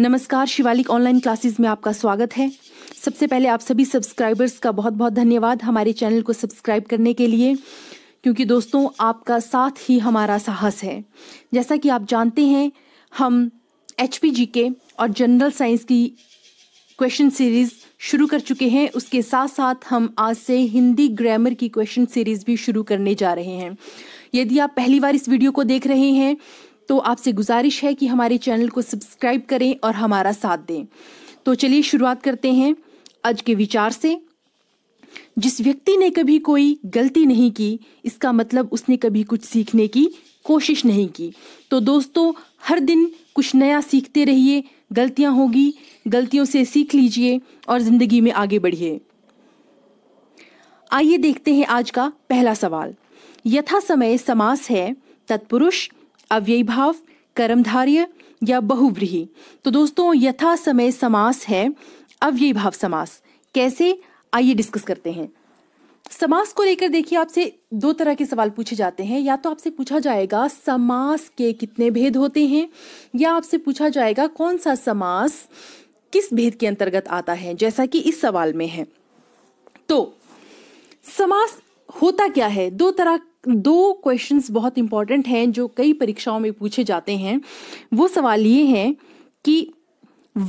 नमस्कार Shivalik online classes में आपका स्वागत है सबसे पहले आप सभी सब्सक्राइबर्स का बहुत बहुत धन्यवाद हमारे चैनल को सब्सक्राइब करने के लिए क्योंकि दोस्तों आपका साथ ही हमारा साहस है जैसा कि आप जानते हैं हम एच के और जनरल साइंस की क्वेश्चन सीरीज़ शुरू कर चुके हैं उसके साथ साथ हम आज से हिंदी ग्रामर की क्वेश्चन सीरीज़ भी शुरू करने जा रहे हैं यदि आप पहली बार इस वीडियो को देख रहे हैं तो आपसे गुजारिश है कि हमारे चैनल को सब्सक्राइब करें और हमारा साथ दें तो चलिए शुरुआत करते हैं आज के विचार से जिस व्यक्ति ने कभी कोई गलती नहीं की इसका मतलब उसने कभी कुछ सीखने की कोशिश नहीं की तो दोस्तों हर दिन कुछ नया सीखते रहिए गलतियां होगी गलतियों से सीख लीजिए और ज़िंदगी में आगे बढ़िए आइए देखते हैं आज का पहला सवाल यथा समय समास है तत्पुरुष अव्ययभाव कर्मधार्य या बहुव्रीही तो दोस्तों यथा समय समास है अव्ययभाव समास कैसे आइए डिस्कस करते हैं समास को लेकर देखिए आपसे दो तरह के सवाल पूछे जाते हैं या तो आपसे पूछा जाएगा समास के कितने भेद होते हैं या आपसे पूछा जाएगा कौन सा समास किस भेद के अंतर्गत आता है जैसा कि इस सवाल में है तो समास होता क्या है दो तरह दो क्वेश्चंस बहुत इंपॉर्टेंट हैं जो कई परीक्षाओं में पूछे जाते हैं वो सवाल ये है कि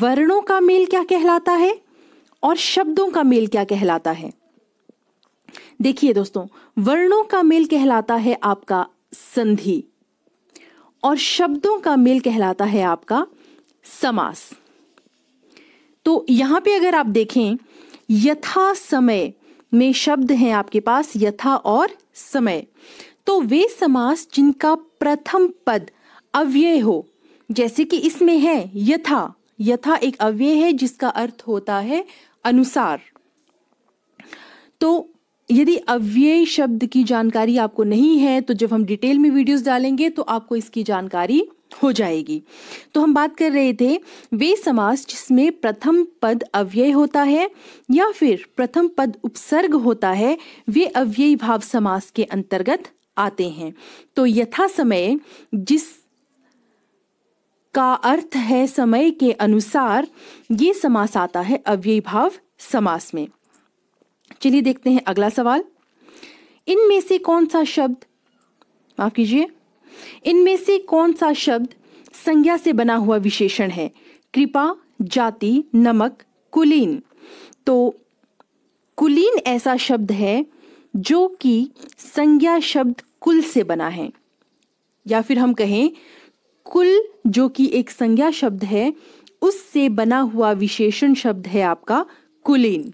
वर्णों का मेल क्या कहलाता है और शब्दों का मेल क्या कहलाता है देखिए दोस्तों वर्णों का मेल कहलाता है आपका संधि और शब्दों का मेल कहलाता है आपका समास तो यहां पे अगर आप देखें यथा समय में शब्द हैं आपके पास यथा और समय तो वे समास जिनका प्रथम पद अव्यय हो जैसे कि इसमें है यथा यथा एक अव्यय है जिसका अर्थ होता है अनुसार तो यदि अव्यय शब्द की जानकारी आपको नहीं है तो जब हम डिटेल में वीडियोस डालेंगे तो आपको इसकी जानकारी हो जाएगी तो हम बात कर रहे थे वे समास जिसमें प्रथम पद अव्यय होता है या फिर प्रथम पद उपसर्ग होता है वे अव्यय भाव समास के अंतर्गत आते हैं तो यथा समय जिस का अर्थ है समय के अनुसार ये समास आता है अव्यय भाव समास में चलिए देखते हैं अगला सवाल इनमें से कौन सा शब्द माफ कीजिए इनमें से कौन सा शब्द संज्ञा से बना हुआ विशेषण है कृपा जाति नमक कुलीन तो कुलीन ऐसा शब्द है जो कि संज्ञा शब्द कुल से बना है या फिर हम कहें कुल जो कि एक संज्ञा शब्द है उससे बना हुआ विशेषण शब्द है आपका कुलीन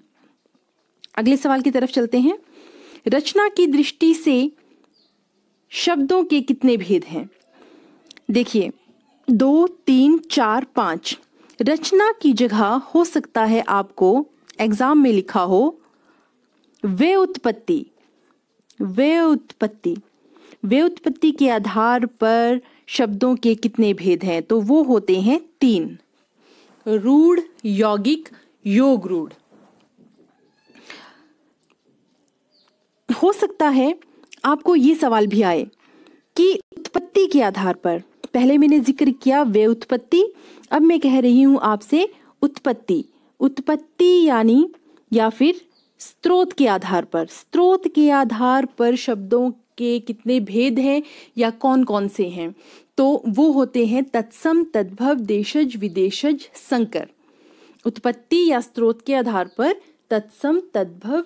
अगले सवाल की तरफ चलते हैं रचना की दृष्टि से शब्दों के कितने भेद हैं देखिए दो तीन चार पाँच रचना की जगह हो सकता है आपको एग्जाम में लिखा हो वे उत्पत्ति वे उत्पत्ति वे उत्पत्ति के आधार पर शब्दों के कितने भेद हैं तो वो होते हैं तीन रूढ़ यौगिक योग रूढ़ हो सकता है आपको ये सवाल भी आए कि उत्पत्ति के आधार पर पहले मैंने जिक्र किया वे उत्पत्ति अब मैं कह रही हूँ आपसे उत्पत्ति उत्पत्ति यानी या फिर स्रोत के आधार पर स्रोत के आधार पर शब्दों के कितने भेद हैं या कौन कौन से हैं तो वो होते हैं तत्सम तद्भव देशज विदेशज संकर उत्पत्ति या स्रोत के आधार पर तत्सम तद्भव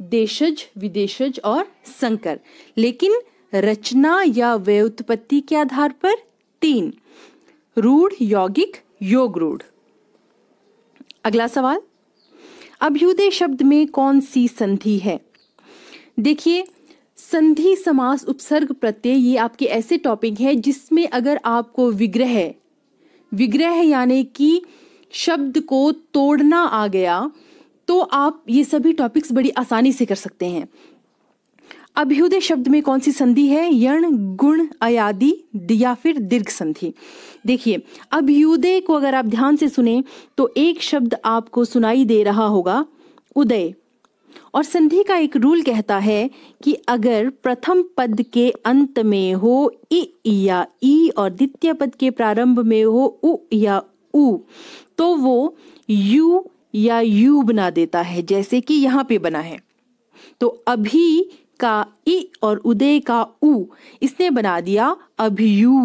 देशज विदेशज और संकर लेकिन रचना या व्युत्पत्ति के आधार पर तीन रूढ़ यौगिक योग रूढ़ अगला सवाल अभ्युदय शब्द में कौन सी संधि है देखिए संधि समास उपसर्ग प्रत्यय ये आपके ऐसे टॉपिक है जिसमें अगर आपको विग्रह विग्रह यानी कि शब्द को तोड़ना आ गया तो आप ये सभी टॉपिक्स बड़ी आसानी से कर सकते हैं अभ्युदय शब्द में कौन सी संधि है यण गुण अयादि या फिर दीर्घ संधि देखिए अभ्युदय को अगर आप ध्यान से सुने तो एक शब्द आपको सुनाई दे रहा होगा उदय और संधि का एक रूल कहता है कि अगर प्रथम पद के अंत में हो इ या ई और द्वितीय पद के प्रारंभ में हो उ या उ तो वो यू या यू बना देता है जैसे कि यहाँ पे बना है तो अभी का इ और उदय का उ इसने बना दिया अभियु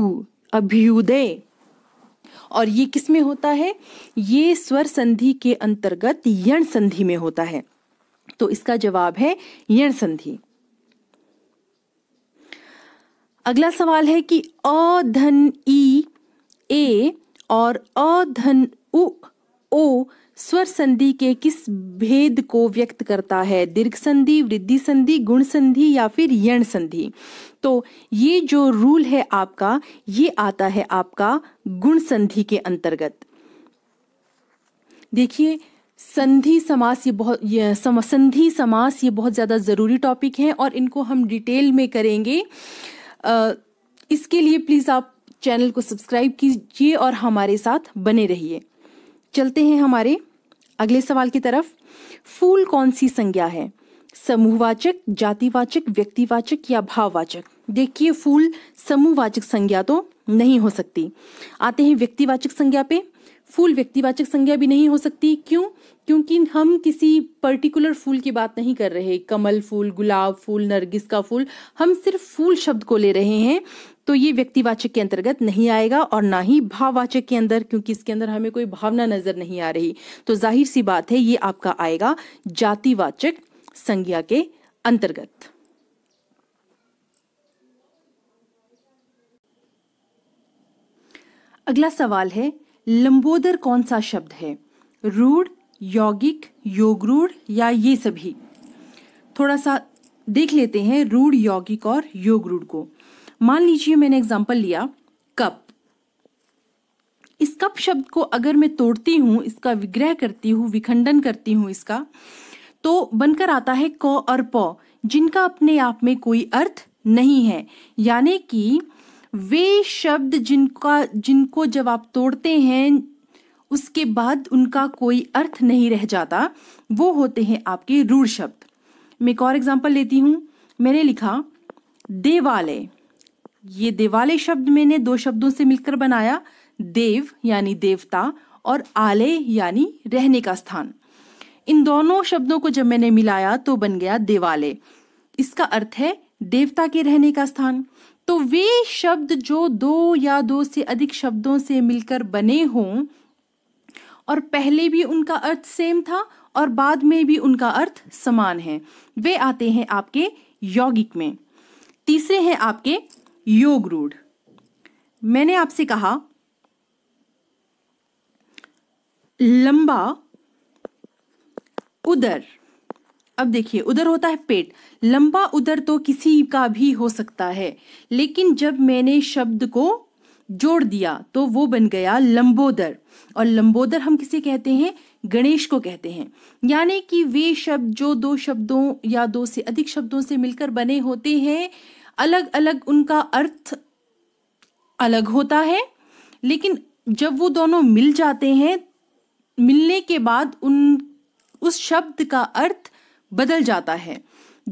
अभ्युदय और ये किस में होता है ये स्वर संधि के अंतर्गत यण संधि में होता है तो इसका जवाब है यण संधि अगला सवाल है कि अधन ई ए और अधन उ ओ स्वर संधि के किस भेद को व्यक्त करता है दीर्घ संधि वृद्धि संधि गुण संधि या फिर यण संधि तो ये जो रूल है आपका ये आता है आपका गुण संधि के अंतर्गत देखिए संधि समास ये बहुत ये सम, संधि समास ये बहुत ज़्यादा ज़रूरी टॉपिक है और इनको हम डिटेल में करेंगे आ, इसके लिए प्लीज़ आप चैनल को सब्सक्राइब कीजिए और हमारे साथ बने रहिए चलते हैं हमारे अगले सवाल की तरफ फूल कौन सी संज्ञा है समूहवाचक जातिवाचक व्यक्तिवाचक या भाववाचक देखिए फूल समूहवाचक संज्ञा तो नहीं हो सकती आते हैं व्यक्तिवाचक संज्ञा पे फूल व्यक्तिवाचक संज्ञा भी नहीं हो सकती क्यों क्योंकि हम किसी पर्टिकुलर फूल की बात नहीं कर रहे कमल फूल गुलाब फूल नरगिस का फूल हम सिर्फ फूल शब्द को ले रहे हैं तो ये व्यक्तिवाचक के अंतर्गत नहीं आएगा और ना ही भाववाचक के अंदर क्योंकि इसके अंदर हमें कोई भावना नजर नहीं आ रही तो जाहिर सी बात है ये आपका आएगा जातिवाचक संज्ञा के अंतर्गत अगला सवाल है लंबोदर कौन सा शब्द है रूढ़ यौगिक योगरूढ़ या ये सभी थोड़ा सा देख लेते हैं रूढ़ यौगिक और योगरूढ़ को मान लीजिए मैंने एग्जाम्पल लिया कप इस कप शब्द को अगर मैं तोड़ती हूँ इसका विग्रह करती हूँ विखंडन करती हूँ इसका तो बनकर आता है क और प जिनका अपने आप में कोई अर्थ नहीं है यानी कि वे शब्द जिनका जिनको जब आप तोड़ते हैं उसके बाद उनका कोई अर्थ नहीं रह जाता वो होते हैं आपके रूढ़ शब्द मैं एक और एग्जाम्पल लेती हूँ मैंने लिखा देवालय ये देवालय शब्द मैंने दो शब्दों से मिलकर बनाया देव यानी देवता और आलय यानी रहने का स्थान इन दोनों शब्दों को जब मैंने मिलाया तो बन गया देवालय इसका अर्थ है देवता के रहने का स्थान तो वे शब्द जो दो या दो से अधिक शब्दों से मिलकर बने हों और पहले भी उनका अर्थ सेम था और बाद में भी उनका अर्थ समान है वे आते हैं आपके यौगिक में तीसरे हैं आपके योग रूढ़ मैंने आपसे कहा लंबा उदर अब देखिए उधर होता है पेट लंबा उधर तो किसी का भी हो सकता है लेकिन जब मैंने शब्द को जोड़ दिया तो वो बन गया लंबोदर और लंबोदर हम किसे कहते हैं गणेश को कहते हैं यानी कि वे शब्द जो दो शब्दों या दो से अधिक शब्दों से मिलकर बने होते हैं अलग अलग उनका अर्थ अलग होता है लेकिन जब वो दोनों मिल जाते हैं मिलने के बाद उन उस शब्द का अर्थ बदल जाता है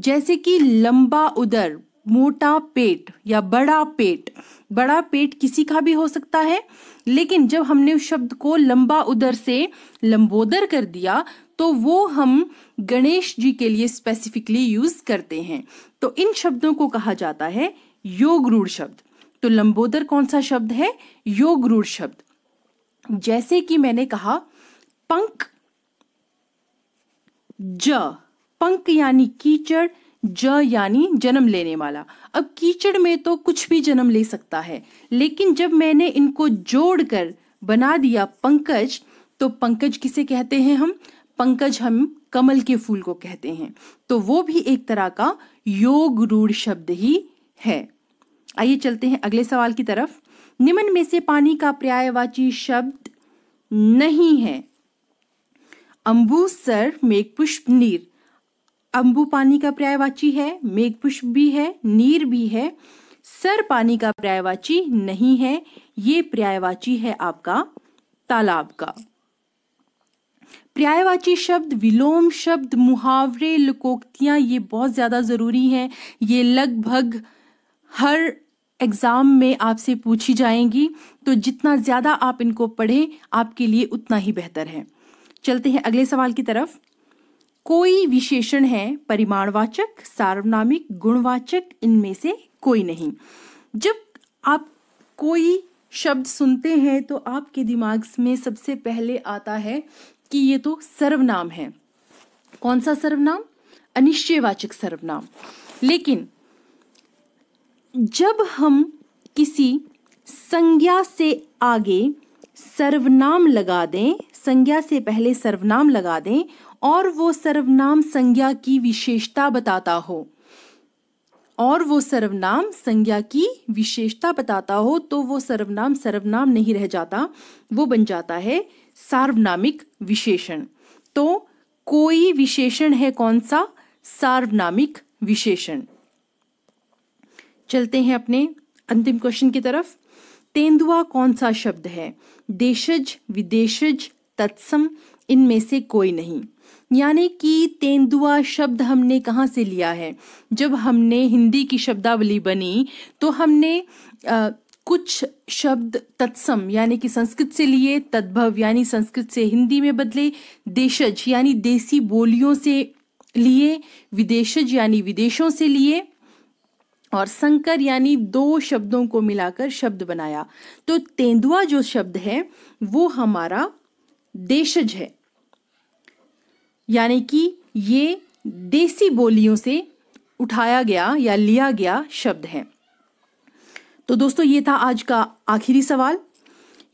जैसे कि लंबा उदर मोटा पेट या बड़ा पेट बड़ा पेट किसी का भी हो सकता है लेकिन जब हमने उस शब्द को लंबा उदर से लंबोदर कर दिया तो वो हम गणेश जी के लिए स्पेसिफिकली यूज करते हैं तो इन शब्दों को कहा जाता है योग रूढ़ शब्द तो लंबोदर कौन सा शब्द है योग रूढ़ शब्द जैसे कि मैंने कहा पंक ज पंक यानी कीचड़ ज यानी जन्म लेने वाला अब कीचड़ में तो कुछ भी जन्म ले सकता है लेकिन जब मैंने इनको जोड़कर बना दिया पंकज तो पंकज किसे कहते हैं हम पंकज हम कमल के फूल को कहते हैं तो वो भी एक तरह का योग रूढ़ शब्द ही है आइए चलते हैं अगले सवाल की तरफ निम्न में से पानी का पर्यायवाची शब्द नहीं है अम्बूसर पुष्प नीर अम्बू पानी का पर्यायवाची है मेघपुष्प भी है नीर भी है सर पानी का पर्यायवाची नहीं है ये पर्यायवाची है आपका तालाब का पर्यायवाची शब्द विलोम शब्द मुहावरे लुकोक्तियां ये बहुत ज़्यादा ज़रूरी हैं ये लगभग हर एग्ज़ाम में आपसे पूछी जाएंगी तो जितना ज़्यादा आप इनको पढ़ें आपके लिए उतना ही बेहतर है चलते हैं अगले सवाल की तरफ कोई विशेषण है परिमाणवाचक सार्वनामिक गुणवाचक इनमें से कोई नहीं जब आप कोई शब्द सुनते हैं तो आपके दिमाग में सबसे पहले आता है कि ये तो सर्वनाम है कौन सा सर्वनाम अनिश्चयवाचक सर्वनाम लेकिन जब हम किसी संज्ञा से आगे सर्वनाम लगा दें संज्ञा से पहले सर्वनाम लगा दें और वो सर्वनाम संज्ञा की विशेषता बताता हो और वो सर्वनाम संज्ञा की विशेषता बताता हो तो वो सर्वनाम सर्वनाम नहीं रह जाता वो बन जाता है सार्वनामिक विशेषण तो कोई विशेषण है कौन सा सार्वनामिक विशेषण चलते हैं अपने अंतिम क्वेश्चन की तरफ तेंदुआ कौन सा शब्द है देशज विदेशज तत्सम इनमें से कोई नहीं यानी कि तेंदुआ शब्द हमने कहाँ से लिया है जब हमने हिंदी की शब्दावली बनी तो हमने आ, कुछ शब्द तत्सम यानी कि संस्कृत से लिए तद्भव यानी संस्कृत से हिंदी में बदले देशज यानी देसी बोलियों से लिए विदेशज यानी विदेशों से लिए और संकर यानी दो शब्दों को मिलाकर शब्द बनाया तो तेंदुआ जो शब्द है वो हमारा देशज है यानी कि ये देसी बोलियों से उठाया गया या लिया गया शब्द है तो दोस्तों ये था आज का आखिरी सवाल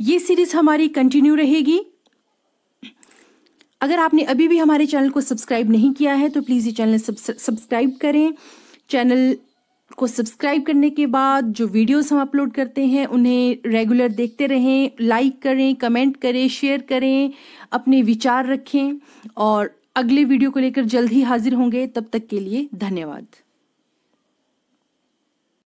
ये सीरीज हमारी कंटिन्यू रहेगी अगर आपने अभी भी हमारे चैनल को सब्सक्राइब नहीं किया है तो प्लीज़ ये चैनल सब्सक्राइब करें चैनल को सब्सक्राइब करने के बाद जो वीडियोस हम अपलोड करते हैं उन्हें रेगुलर देखते रहें लाइक करें कमेंट करें शेयर करें अपने विचार रखें और अगले वीडियो को लेकर जल्द ही हाजिर होंगे तब तक के लिए धन्यवाद